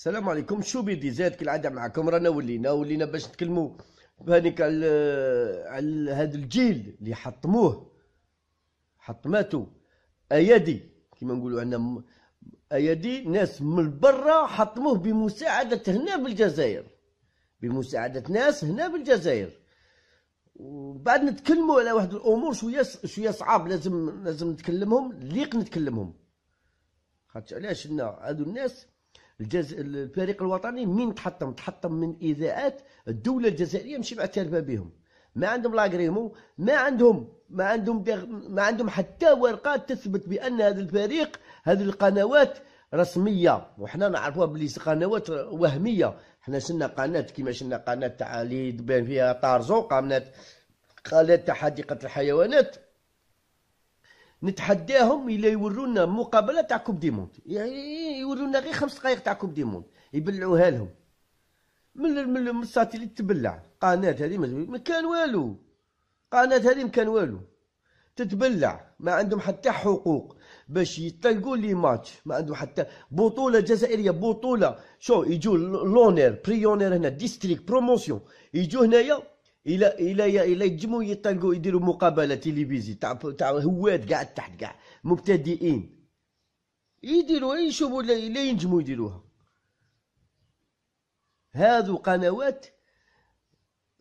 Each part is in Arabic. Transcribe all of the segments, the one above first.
السلام عليكم شو بيدي زاد كالعاده معكم رانا ولينا ولينا باش نتكلموا بهانيك على على هذا الجيل اللي حطموه حطماتو ايادي كما نقولوا عندنا ايادي ناس من برا حطموه بمساعده هنا بالجزائر بمساعده ناس هنا بالجزائر وبعد نتكلموا على واحد الامور شويه شويه صعاب لازم لازم نتكلمهم ليق نتكلمهم خاطر علاش هادو الناس الجز... الفريق الوطني مين تحطم تحطم من اذاعات الدوله الجزائريه ماشي معترفه بهم ما عندهم لاغريمو ما عندهم ما عندهم بيغ... ما عندهم حتى ورقه تثبت بان هذا الفريق هذه القنوات رسميه وحنا نعرفوها بلي قنوات وهميه حنا شلنا قناه كيما شلنا قناه تاع اللي يبان فيها طارزو قناه قناه تاع حديقه الحيوانات نتحداهم إلا يورونا مقابله تاع كوب دي موند يعني يورونا غير خمس دقائق تاع كوب دي موند يبلعوها لهم من من الساتيليت تبلع قناه هذه ما كان والو قناه هذه ما كان والو تتبلع ما عندهم حتى حقوق باش يطلقوا لي ماتش ما عندهم حتى بطوله جزائريه بطوله شو يجوا لونير بريونير هنا ديستريك بروموسيون يجوا هنايا الى الى الى يتجمعوا يطلقوا يديروا مقابله تلفزي تاع تاع هواد كاع تحت كاع مبتدئين يديروا يشوفوا لا ينجموا يديروها هذو قنوات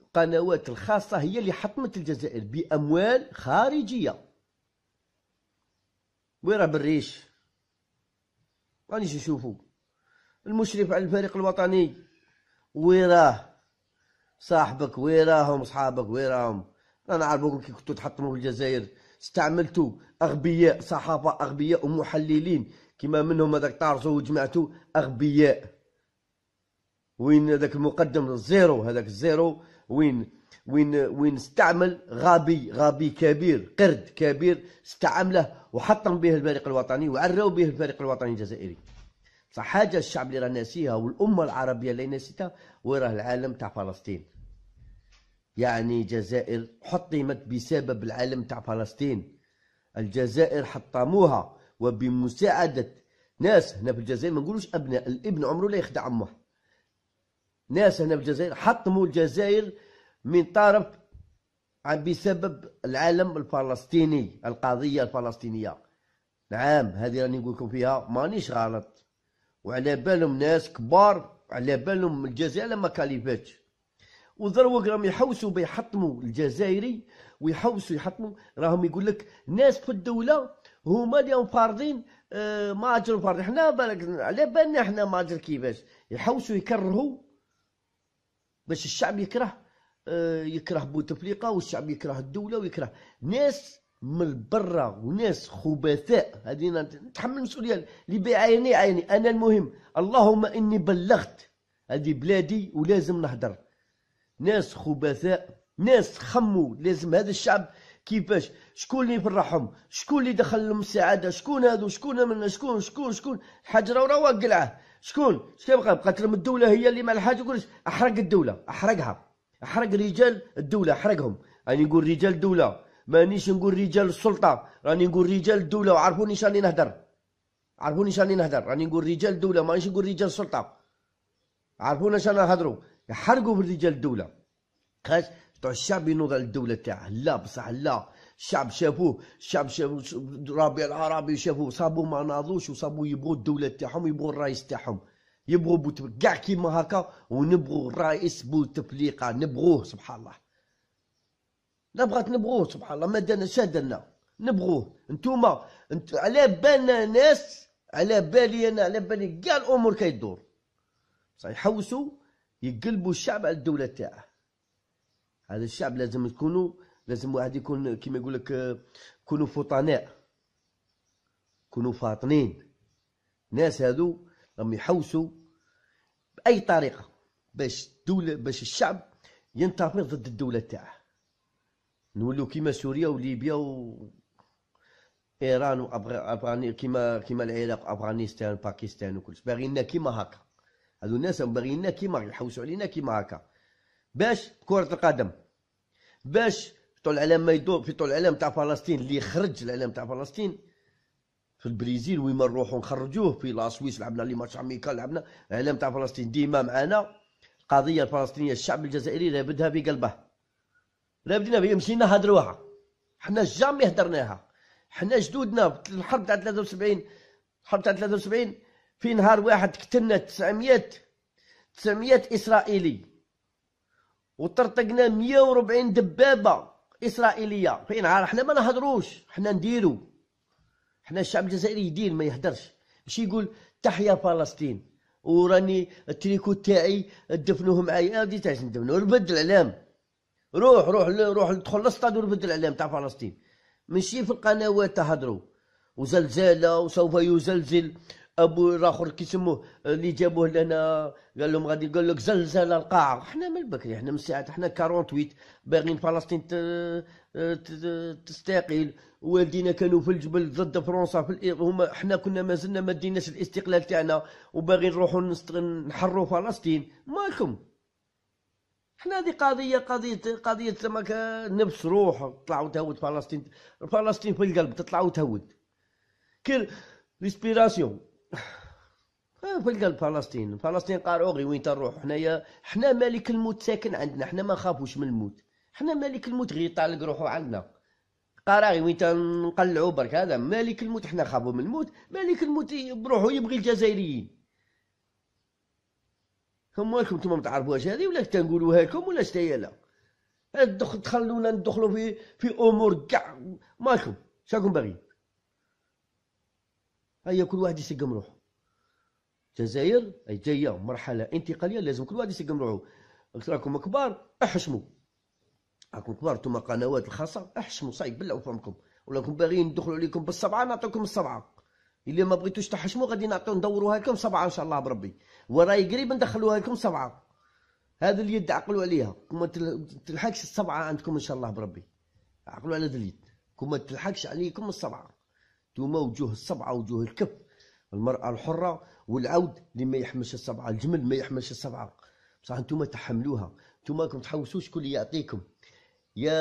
القنوات الخاصة هي اللي حطمت الجزائر بأموال خارجية وين بالريش رانيش نشوفو المشرف على الفريق الوطني وين صاحبك وراهم صحابك وراهم انا عارفكم كي كنتوا تحطموا في الجزائر استعملتوا اغبياء صحافه اغبياء ومحللين كما منهم هذاك طارزو وجماعته اغبياء وين هذاك المقدم الزيرو هذاك الزيرو وين وين وين استعمل غبي غبي كبير قرد كبير استعمله وحطم به الفريق الوطني وعروا به الفريق الوطني الجزائري صح حاجه الشعب اللي راه ناسيها والامه العربيه اللي ناسيتها وراه العالم تاع فلسطين يعني جزائر حطمت بسبب العالم تاع فلسطين الجزائر حطموها وبمساعدة ناس هنا في الجزائر ما نقولوش أبناء الابن عمره لا يخدع أمه ناس هنا في الجزائر حطموا الجزائر من طرف بسبب العالم الفلسطيني القضية الفلسطينية نعم هذه راني نقول لكم فيها مانيش غلط وعلى بالهم ناس كبار على بالهم الجزائر ما كاليفاتش وضروق راهم يحوسوا بيحطموا الجزائري ويحوسوا يحطموا راهم يقول لك ناس في الدوله هما اللي فارضين آه، ماجر فارض حنا بالك على بالنا حنا ماجر كيفاش يحوسوا يكرهوا باش الشعب يكره آه، يكره بوتفليقه والشعب يكره الدوله ويكره ناس من برا وناس خبثاء هذه نتحمل المسؤوليه اللي بعيني عيني انا المهم اللهم اني بلغت هذه بلادي ولازم نهضر ناس خبثاء ناس خموا لازم هذا الشعب كيفاش شكون اللي يفرحهم شكون اللي دخل لهم السعاده شكون هذو شكون من شكون شكون شكون حجره وراه قلعه شكون شكون بقى بقات لهم الدوله هي اللي مع الحاج يقولش احرق الدوله احرقها احرق رجال الدوله احرقهم راني يعني نقول رجال الدوله مانيش نقول رجال السلطه راني نقول رجال الدوله وعرفوني شاني نهدر عرفوني شاني نهدر راني نقول رجال الدوله مانيش نقول رجال السلطه عرفونا شاني نهضروا يحرقوا رجال الدوله خاش تاع الشعب ينوض على الدوله تاعه لا بصح لا الشعب شافوه الشعب شافوه الربيع العربي شافوه صابو ما ناضوش وصابو يبغوا الدوله تاعهم يبغوا الرئيس تاعهم يبغوا بوتفليقه كاع كيما هكا ونبغوا الرئيس بوتفليقه نبغوه سبحان الله لا بغات نبغوه سبحان الله ما دانا شادنا نبغوه انتوما انت... على بالنا ناس على بالي انا على بالي كاع الامور كيدور يحوسوا يقلبوا الشعب على الدوله تاعه هذا الشعب لازم يكونوا لازم واحد يكون كيما يقول لك كونوا فطناء كونوا فاطنين الناس هذو راهم يحوسوا باي طريقه باش الدوله باش الشعب ينتفض ضد الدوله تاعه نولوا كيما سوريا وليبيا و ايران وافغانستان كيما كيما العراق افغانستان باكستان وكلش باغينا كيما هكا هذو الناس باغييننا كيما يحوسوا علينا كيما هكا باش كره القدم باش طول العالم ما يدور في طول العالم تاع فلسطين اللي خرج العالم تاع فلسطين في البرازيل وين نروحوا نخرجوه في لاسويس لعبنا لي ماتش امريكا لعبنا العالم تاع فلسطين ديما معانا القضيه الفلسطينيه الشعب الجزائري رابدها في قلبه رابدنا بها مشينا هدروها حنا جامي هدرناها حنا جدودنا الحرب تاع 73 الحرب تاع 73 في نهار واحد قتلنا 900 900 اسرائيلي وطرطقنا 140 دبابه اسرائيليه في نهار حنا ما نهضروش حنا نديرو حنا الشعب الجزائري يدير ما يهدرش باش يقول تحيا فلسطين وراني التريكو تاعي دفنوه معايا آه، ودي تعيش ندفنو ربد الاعلام روح روح روح دخل للسطاد وربد الاعلام تاع فلسطين ماشي في القنوات تهضروا وزلزاله وسوف يزلزل ابو الاخر كي سمو اللي جابوه لنا قال لهم غادي قال لك زلزال القاع حنا من بكري حنا من الساعه حنا 48 باغيين فلسطين تستقل والدينا كانوا في الجبل ضد فرنسا في هما حنا كنا مازلنا ما ديناش الاستقلال تاعنا وباغيين نروحوا نحروا فلسطين مالكم حنا هذه قضيه قضيه قضيه لما نفس روح طلعوا تهود فلسطين فلسطين في القلب تطلعوا تهود كل ريسبيراسيون آه، في القلب فلسطين فلسطين قال اوغي وين تروح حنايا حنا مالك الموت ساكن عندنا حنا ما نخافوش من الموت حنا مالك الموت غير يطالق روحو عندنا قراغي وين تنقلعو برك هذا مالك الموت حنا نخافو من الموت مالك الموت بروحو يبغي الجزائريين هم مالكم انتم ما تعرفوهاش هذه ولا تنقولوها لكم ولا شتاهي لا دخلونا ندخلو في في امور كاع مالكم شكون باغي هيا كل واحد يسقم روحه الجزائر هي جايه مرحله انتقاليه لازم كل واحد يسقم روحه راكم كبار احشموا راكم كبار انتم قنوات الخاصه احشموا صايب بالله وفهمكم ولا راكم باغيين ندخلوا عليكم بالسبعه نعطيكم السبعه اللي ما بغيتوش تحشموا غادي نعطيو ندوروها لكم سبعه ان شاء الله بربي وراي قريب ندخلوها لكم سبعه هذا اليد عقلوا عليها كما تلحقش السبعه عندكم ان شاء الله بربي عقلوا على هذا اليد كما تلحقش عليكم السبعه ثم وجوه السبعه وجوه الكف المراه الحره والعود اللي ما يحملش السبعه الجمل ما يحملش السبعه بصح انتم تحملوها انتم راكم تحوسوا شكون اللي يعطيكم يا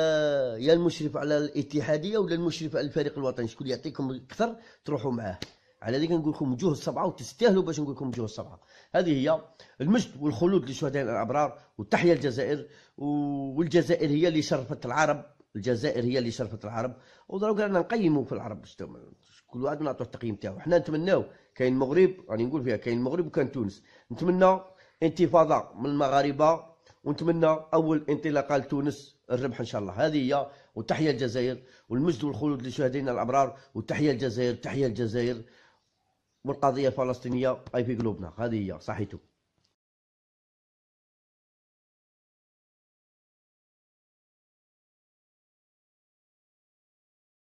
يا المشرف على الاتحاديه ولا المشرف على الفريق الوطني شكون اللي يعطيكم اكثر تروحوا معاه على ذلك نقول لكم وجوه السبعه وتستاهلوا باش نقول لكم وجوه السبعه هذه هي المجد والخلود للشهداء الابرار وتحيا الجزائر والجزائر هي اللي شرفت العرب الجزائر هي اللي شرفت العرب ودروك رانا نقيموا في العرب كل واحد نعطوه التقييم تاعو حنا نتمناو كاين المغرب راني نقول فيها كاين المغرب وكاين تونس نتمنى انتفاضه من المغاربه ونتمنى اول انطلاقه لتونس الربح ان شاء الله هذه هي وتحيا الجزائر والمجد والخلود لشهدائنا الابرار وتحيا الجزائر تحيه الجزائر والقضيه الفلسطينيه اي في قلوبنا هذه هي صحيتو